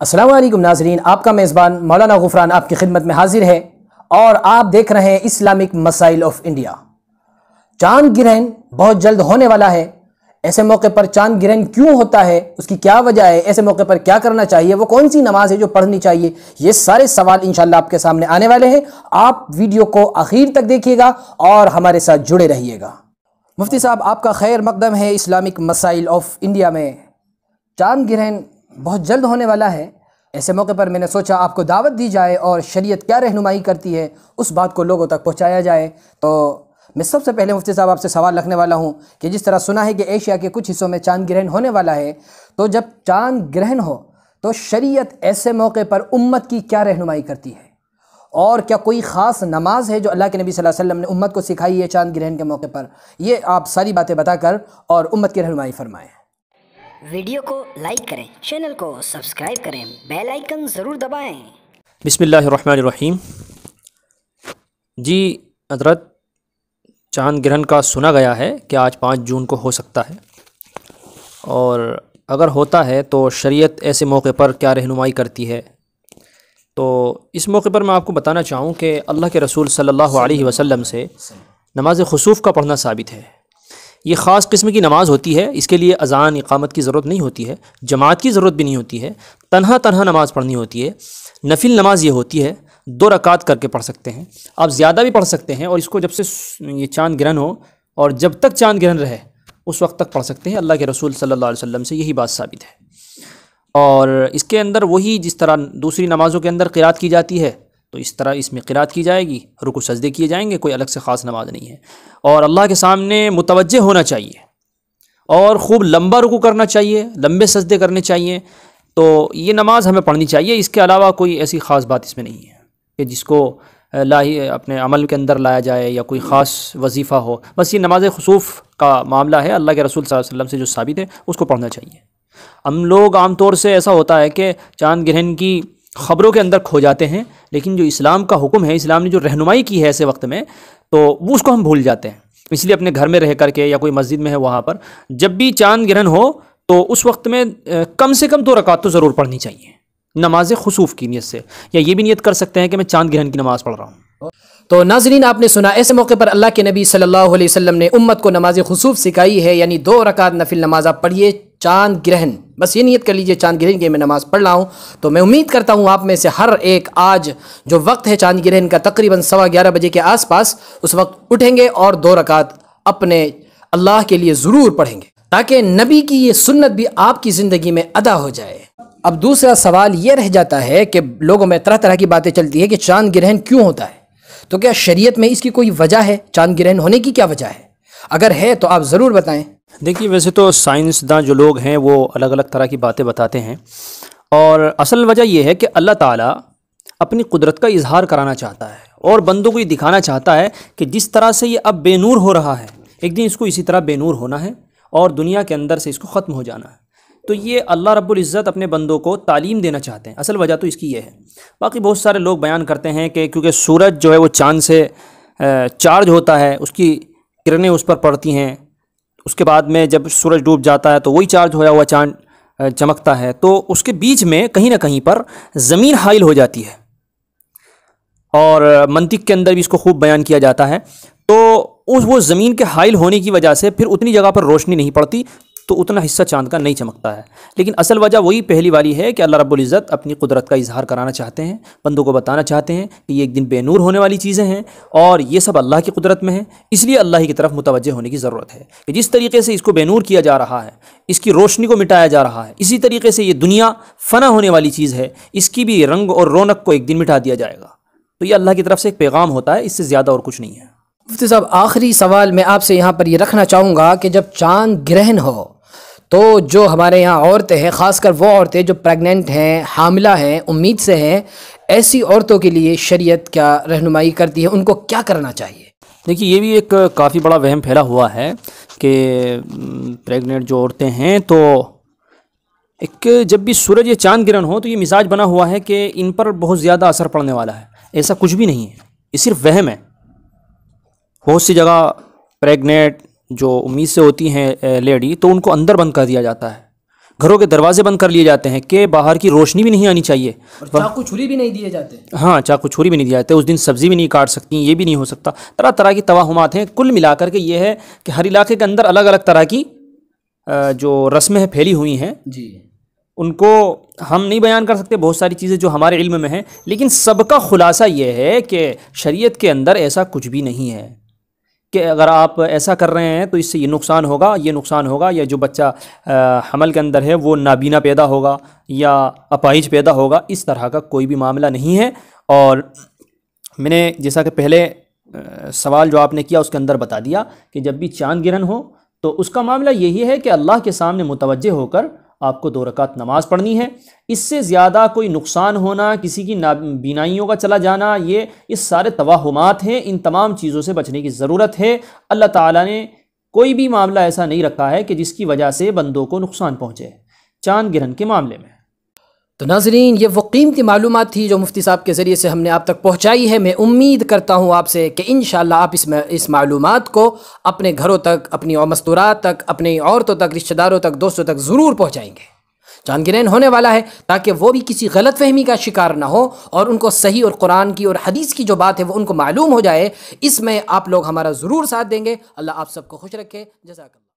असलम नाजरीन आपका मेज़बान मौलाना गुफरान आपकी खिदमत में हाजिर है और आप देख रहे हैं इस्लामिक मसाइल ऑफ इंडिया चांद ग्रहण बहुत जल्द होने वाला है ऐसे मौके पर चांद ग्रहण क्यों होता है उसकी क्या वजह है ऐसे मौके पर क्या करना चाहिए वो कौन सी नमाज है जो पढ़नी चाहिए ये सारे सवाल इंशाल्लाह आपके सामने आने वाले हैं आप वीडियो को आखिर तक देखिएगा और हमारे साथ जुड़े रहिएगा मुफ्ती साहब आपका खैर मकदम है इस्लामिक मसाइल ऑफ इंडिया में चांद ग्रहण बहुत जल्द होने वाला है ऐसे मौके पर मैंने सोचा आपको दावत दी जाए और शरीयत क्या रहनुमाई करती है उस बात को लोगों तक पहुंचाया जाए तो मैं सबसे पहले मुफ्ती साहब आपसे सवाल रखने वाला हूं कि जिस तरह सुना है कि एशिया के कुछ हिस्सों में चांद ग्रहण होने वाला है तो जब चांद ग्रहण हो तो शरीयत ऐसे मौके पर उम्मत की क्या रहनुमाई करती है और क्या कोई ख़ास नमाज है जो अल्लाह के नबी सल्लल्लाहु अलैहि वसल्लम ने उम्मत को सिखाई है चांद ग्रहण के मौके पर ये आप सारी बातें बताकर और उम्मत की रहनुमाई फरमाएँ वीडियो को लाइक करें चैनल को सब्सक्राइब करें बेल आइकन ज़रूर दबाएं बिस्मिल्लाहिर्रहमानिर्रहीम जी हजरत चांद ग्रहण का सुना गया है कि आज पाँच जून को हो सकता है और अगर होता है तो शरीयत ऐसे मौके पर क्या रहनुमाई करती है तो इस मौके पर मैं आपको बताना चाहूँ कि अल्लाह के रसूल सल्लल्लाहु अलैहि वसल्लम से नमाज खसूफ का पढ़ना साबित है ये ख़ास किस्म की नमाज़ होती है इसके लिए अजान इकामत की ज़रूरत नहीं होती है जमात की ज़रूरत भी नहीं होती है तनहा तनहा नमाज़ पढ़नी होती है नफिल नमाज ये होती है दो रकात करके पढ़ सकते हैं आप ज़्यादा भी पढ़ सकते हैं और इसको जब से ये चांद ग्रहण हो और जब तक चांद ग्रहण रहे उस वक्त तक पढ़ सकते हैं अल्लाह के रसूल सल्ला अलैहि से यही बात साबित है और इसके अंदर वही जिस तरह दूसरी नमाज़ों के अंदर क़िरात की जाती है तो इस तरह इसमें किरात की जाएगी रुको सजदे किए जाएंगे कोई अलग से ख़ास नमाज नहीं है और अल्लाह के सामने मुतवजह होना चाहिए और ख़ूब लंबा रुकू करना चाहिए लंबे सजदे करने चाहिए तो ये नमाज़ हमें पढ़नी चाहिए इसके अलावा कोई ऐसी ख़ास बात इसमें नहीं है कि जिसको लाही अपने अमल के अंदर लाया जाए या कोई ख़ास वजीफ़ा हो बस ये नमाज खसूफ का मामला है अल्लाह के रसूल वसम से जो साबित है उसको पढ़ना चाहिए हम लोग आमतौर से ऐसा होता है कि चांद ग्रहण की ख़बरों के अंदर खो जाते हैं लेकिन जो इस्लाम का हुक्म है इस्लाम ने जो रहनुमाई की है ऐसे वक्त में तो वो उसको हम भूल जाते हैं इसलिए अपने घर में रह करके या कोई मस्जिद में है वहाँ पर जब भी चांद ग्रहण हो तो उस वक्त में कम से कम दो रकात तो ज़रूर पढ़नी चाहिए नमाज खसूफ की नीयत से या ये भी नीयत कर सकते हैं कि मैं चांद ग्रहण की नमाज़ पढ़ रहा हूँ तो नाजरीन आपने सुना ऐसे मौके पर अल्लाह के नबी सल्लल्लाहु अलैहि वसल्लम ने उम्मत को नमाज खसूफ सिखाई है यानी दो रकात नफिल नमाज़ आप पढ़िए चांद ग्रहण बस ये नियत कर लीजिए चांद ग्रहण की मैं नमाज़ पढ़ रहा हूँ तो मैं उम्मीद करता हूँ आप में से हर एक आज जो वक्त है चांद ग्रहण का तकरीबन सवा ग्यारह बजे के आसपास उस वक्त उठेंगे और दो रकात अपने अल्लाह के लिए ज़रूर पढ़ेंगे ताकि नबी की ये सुन्नत भी आपकी ज़िंदगी में अदा हो जाए अब दूसरा सवाल ये रह जाता है कि लोगों में तरह तरह की बातें चलती है कि चांद ग्रहण क्यों होता है तो क्या शरीयत में इसकी कोई वजह है चांद ग्रहण होने की क्या वजह है अगर है तो आप ज़रूर बताएं देखिए वैसे तो साइंसदान जो लोग हैं वो अलग अलग तरह की बातें बताते हैं और असल वजह यह है कि अल्लाह ताला अपनी कुदरत का इजहार कराना चाहता है और बंदों को ये दिखाना चाहता है कि जिस तरह से ये अब बेनूर हो रहा है एक दिन इसको इसी तरह बेनूर होना है और दुनिया के अंदर से इसको ख़त्म हो जाना है तो ये अल्लाह रब्बुल इज़्ज़त अपने बंदों को तालीम देना चाहते हैं असल वजह तो इसकी ये है बाकी बहुत सारे लोग बयान करते हैं कि क्योंकि सूरज जो है वो चाँद से चार्ज होता है उसकी किरणें उस पर पड़ती हैं उसके बाद में जब सूरज डूब जाता है तो वही चार्ज होया हुआ चांद चमकता है तो उसके बीच में कहीं ना कहीं पर ज़मीन हाइल हो जाती है और मंतिक के अंदर भी इसको खूब बयान किया जाता है तो उस वो ज़मीन के हाइल होने की वजह से फिर उतनी जगह पर रोशनी नहीं पड़ती तो उतना हिस्सा चांद का नहीं चमकता है लेकिन असल वजह वही पहली वाली है कि अल्लाह रब्बुल इज़्ज़त अपनी कुदरत का इजहार कराना चाहते हैं बंदों को बताना चाहते हैं कि ये एक दिन बेनूर होने वाली चीज़ें हैं और ये सब अल्लाह की कुदरत में है इसलिए अल्लाह की तरफ मुतवजह होने की ज़रूरत है कि जिस तरीके से इसको बेनूर किया जा रहा है इसकी रोशनी को मिटाया जा रहा है इसी तरीके से ये दुनिया फना होने वाली चीज़ है इसकी भी रंग और रौनक को एक दिन मिटा दिया जाएगा तो ये अल्लाह की तरफ से एक पैगाम होता है इससे ज़्यादा और कुछ नहीं है मुफ्ती साहब आखिरी सवाल मैं आपसे यहाँ पर ये रखना चाहूँगा कि जब चांद ग्रहण हो तो जो हमारे यहाँ औरतें हैं ख़ासकर वो औरतें जो प्रेग्नेंट हैं हामिला हैं उम्मीद से हैं ऐसी औरतों के लिए शरीयत क्या रहनुमाई करती है उनको क्या करना चाहिए देखिए ये भी एक काफ़ी बड़ा वहम फैला हुआ है कि प्रेग्नेंट जो औरतें हैं तो एक जब भी सूरज या चांद ग्रहण हो तो ये मिजाज बना हुआ है कि इन पर बहुत ज़्यादा असर पड़ने वाला है ऐसा कुछ भी नहीं है ये सिर्फ वहम है बहुत सी जगह प्रेग्नेंट जो उम्मीद से होती हैं लेडी तो उनको अंदर बंद कर दिया जाता है घरों के दरवाजे बंद कर लिए जाते हैं कि बाहर की रोशनी भी नहीं आनी चाहिए और चाकू छुरी भी नहीं दिए जाते हाँ चाकू छुरी भी नहीं दिए जाते उस दिन सब्जी भी नहीं काट सकती ये भी नहीं हो सकता तरह तरह की तवाहमात हैं कुल मिलाकर के ये है कि हर इलाके के अंदर अलग अलग तरह की जो रस्में हैं फैली हुई हैं जी उनको हम नहीं बयान कर सकते बहुत सारी चीज़ें जो हमारे इल्म में हैं लेकिन सबका खुलासा ये है कि शरीयत के अंदर ऐसा कुछ भी नहीं है कि अगर आप ऐसा कर रहे हैं तो इससे ये नुकसान होगा ये नुकसान होगा या जो बच्चा हमल के अंदर है वो नाबीना पैदा होगा या अपाहिज पैदा होगा इस तरह का कोई भी मामला नहीं है और मैंने जैसा कि पहले सवाल जो आपने किया उसके अंदर बता दिया कि जब भी चांद गिरन हो तो उसका मामला यही है कि अल्लाह के सामने मुतवजह होकर आपको दो रकात नमाज पढ़नी है इससे ज़्यादा कोई नुकसान होना किसी की बीनाइयों का चला जाना ये इस सारे तोहमात हैं इन तमाम चीज़ों से बचने की ज़रूरत है अल्लाह ताला ने कोई भी मामला ऐसा नहीं रखा है कि जिसकी वजह से बंदों को नुकसान पहुँचे चांद ग्रहण के मामले में तो नाजरीन ये वो कीमती मालूम थी जो मुफ्ती साहब के ज़रिए से हमने आप तक पहुँचाई है मैं उम्मीद करता हूँ आपसे कि इन आप इस इस मालूम को अपने घरों तक अपनी मस्तूरात तक अपनी औरतों तक रिश्तेदारों तक दोस्तों तक ज़रूर पहुँचाएँगे जानगिरन होने वाला है ताकि वो भी किसी गलत फहमी का शिकार ना हो और उनको सही और कुरान की और हदीस की जो बात है वो उनको मालूम हो जाए इसमें आप लोग हमारा ज़रूर साथ देंगे अल्लाह आप सबको खुश रखे जजाकल्ला